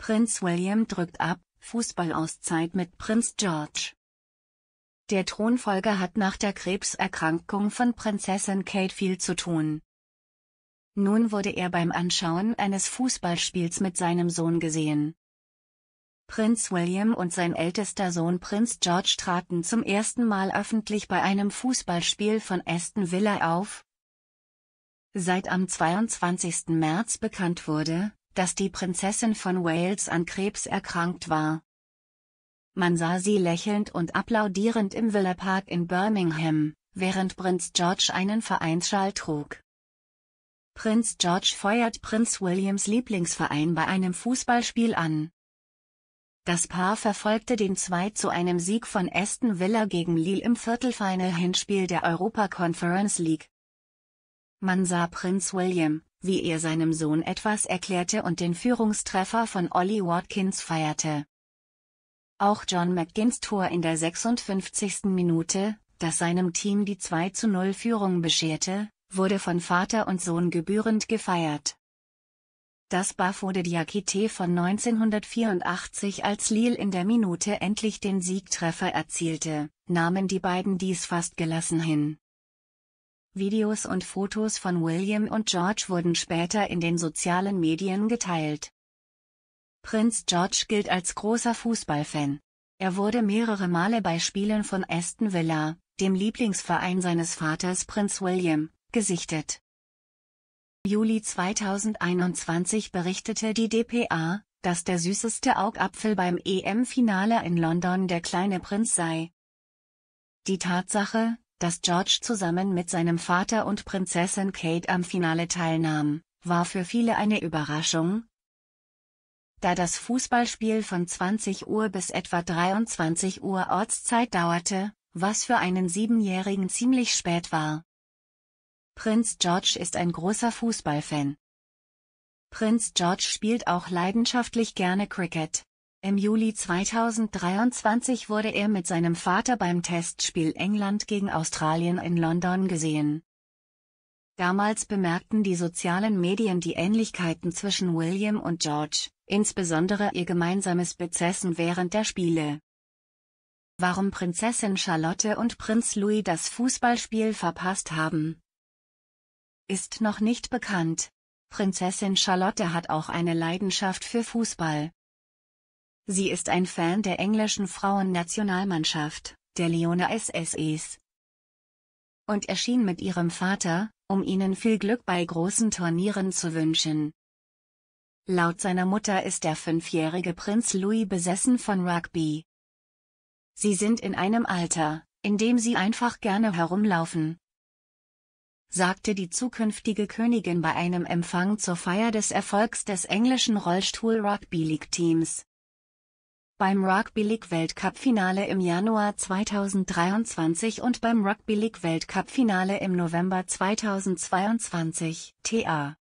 Prinz William drückt ab, Fußballauszeit mit Prinz George. Der Thronfolger hat nach der Krebserkrankung von Prinzessin Kate viel zu tun. Nun wurde er beim Anschauen eines Fußballspiels mit seinem Sohn gesehen. Prinz William und sein ältester Sohn Prinz George traten zum ersten Mal öffentlich bei einem Fußballspiel von Aston Villa auf. Seit am 22. März bekannt wurde, dass die Prinzessin von Wales an Krebs erkrankt war. Man sah sie lächelnd und applaudierend im Villa Park in Birmingham, während Prinz George einen Vereinsschal trug. Prinz George feuert Prinz Williams Lieblingsverein bei einem Fußballspiel an. Das Paar verfolgte den 2 zu einem Sieg von Aston Villa gegen Lille im Viertelfinal-Hinspiel der Europa Conference League. Man sah Prinz William, wie er seinem Sohn etwas erklärte und den Führungstreffer von Ollie Watkins feierte. Auch John McGinns Tor in der 56. Minute, das seinem Team die 2 zu 0 Führung bescherte, wurde von Vater und Sohn gebührend gefeiert. Das Bafode Diakite von 1984 als Lille in der Minute endlich den Siegtreffer erzielte, nahmen die beiden dies fast gelassen hin. Videos und Fotos von William und George wurden später in den sozialen Medien geteilt. Prinz George gilt als großer Fußballfan. Er wurde mehrere Male bei Spielen von Aston Villa, dem Lieblingsverein seines Vaters Prinz William, gesichtet. Im Juli 2021 berichtete die dpa, dass der süßeste Augapfel beim EM-Finale in London der kleine Prinz sei. Die Tatsache, dass George zusammen mit seinem Vater und Prinzessin Kate am Finale teilnahm, war für viele eine Überraschung, da das Fußballspiel von 20 Uhr bis etwa 23 Uhr Ortszeit dauerte, was für einen Siebenjährigen ziemlich spät war. Prinz George ist ein großer Fußballfan. Prinz George spielt auch leidenschaftlich gerne Cricket. Im Juli 2023 wurde er mit seinem Vater beim Testspiel England gegen Australien in London gesehen. Damals bemerkten die sozialen Medien die Ähnlichkeiten zwischen William und George, insbesondere ihr gemeinsames Bezessen während der Spiele. Warum Prinzessin Charlotte und Prinz Louis das Fußballspiel verpasst haben, ist noch nicht bekannt. Prinzessin Charlotte hat auch eine Leidenschaft für Fußball. Sie ist ein Fan der englischen Frauennationalmannschaft, der Leone SSEs. Und erschien mit ihrem Vater, um ihnen viel Glück bei großen Turnieren zu wünschen. Laut seiner Mutter ist der fünfjährige Prinz Louis besessen von Rugby. Sie sind in einem Alter, in dem sie einfach gerne herumlaufen, sagte die zukünftige Königin bei einem Empfang zur Feier des Erfolgs des englischen Rollstuhl-Rugby-League-Teams beim Rugby League Weltcup Finale im Januar 2023 und beim Rugby League Weltcup Finale im November 2022. TA